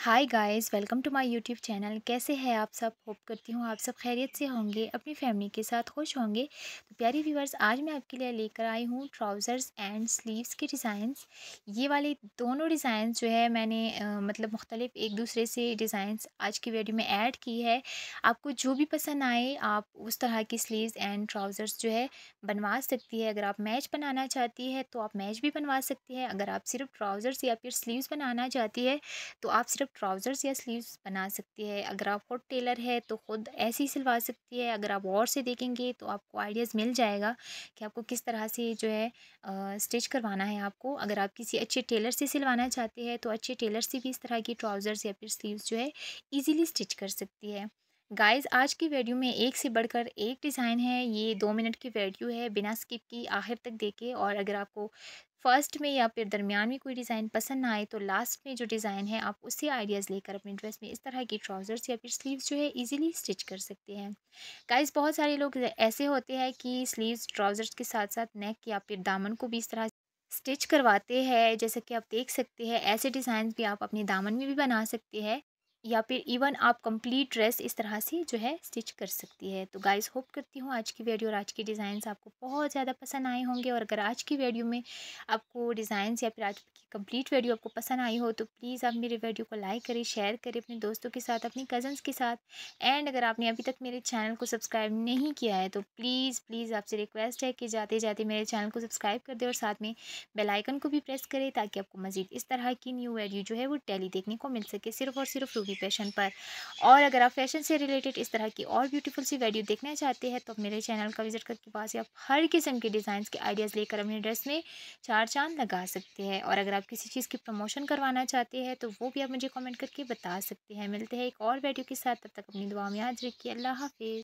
hi guys welcome to my YouTube channel कैसे हैं आप सब होप करती हूँ आप सब खैरियत से होंगे अपनी फैमिली के साथ खुश होंगे तो प्यारी व्यूवर्स आज मैं आपके लिए लेकर आई हूँ ट्राउज़र्स एंड स्लीव्स के डिज़ाइंस ये वाले दोनों डिज़ाइंस जो है मैंने आ, मतलब मुख्तलिफ एक दूसरे से डिज़ाइंस आज की वीडियो में ऐड की है आपको जो भी पसंद आए आप उस तरह की स्लीवस एंड ट्राउज़र्स जो है बनवा सकती है अगर आप मैच बनाना चाहती है तो आप मैच भी बनवा सकती है अगर आप सिर्फ ट्राउज़र्स या फिर स्लीवस बनाना चाहती है तो आप सिर्फ ट्राउज़र्स या स्लीव्स बना सकती है अगर आप तो खुद टेलर है तो ख़ुद ऐसी सिलवा सकती है अगर आप और से देखेंगे तो आपको आइडियाज़ मिल जाएगा कि आपको किस तरह से जो है स्टिच करवाना है आपको अगर आप किसी अच्छे टेलर से सिलवाना चाहते हैं तो अच्छे टेलर से भी इस तरह की ट्राउज़र्स या फिर स्लीव्स जो है ईज़िली स्टिच कर सकती है गाइस आज की वीडियो में एक से बढ़कर एक डिज़ाइन है ये दो मिनट की वीडियो है बिना स्किप की आखिर तक देखे और अगर आपको फर्स्ट में या फिर दरमियान में कोई डिज़ाइन पसंद ना आए तो लास्ट में जो डिज़ाइन है आप उससे आइडियाज़ लेकर अपने ड्रेस में इस तरह की ट्राउज़र्स या फिर स्लीव्स जो है इजीली स्टिच कर सकते हैं गाइस बहुत सारे लोग ऐसे होते हैं कि स्लीव्स ट्राउज़र्स के साथ साथ नेक या फिर दामन को भी इस तरह स्टिच करवाते हैं जैसे कि आप देख सकते हैं ऐसे डिज़ाइन भी आप अपने दामन में भी बना सकते हैं या फिर इवन आप कंप्लीट ड्रेस इस तरह से जो है स्टिच कर सकती है तो गाइस होप करती हूँ आज की वीडियो और आज के डिज़ाइंस आपको बहुत ज़्यादा पसंद आए होंगे और अगर आज की वीडियो में आपको डिज़ाइंस या फिर आज की कंप्लीट वीडियो आपको पसंद आई हो तो प्लीज़ आप मेरे वीडियो को लाइक करें शेयर करें अपने दोस्तों के साथ अपनी कज़न्स के साथ एंड अगर आपने अभी तक मेरे चैनल को सब्सक्राइब नहीं किया है तो प्लीज़ प्लीज़ आपसे रिक्वेस्ट है कि जाते जाते मेरे चैनल को सब्सक्राइब कर दें और साथ में बेलाइकन को भी प्रेस करें ताकि आपको मज़ीद इस तरह की न्यू वीडियो जो है वो डेली देखने को मिल सके सिर्फ और सिर्फ होगी फैशन पर और अगर आप फैशन से रिलेटेड इस तरह की और ब्यूटीफुल सी वीडियो देखना चाहते हैं तो मेरे चैनल का विजिट करके पास आप हर किस्म के डिज़ाइन के आइडियाज़ लेकर अपने ड्रेस में चार चांद लगा सकते हैं और अगर आप किसी चीज़ की प्रमोशन करवाना चाहते हैं तो वो भी आप मुझे कॉमेंट करके बता सकते हैं मिलते हैं एक और वीडियो के साथ तब तक अपनी दुआ में याद रखिए अल्लाह हाफिज़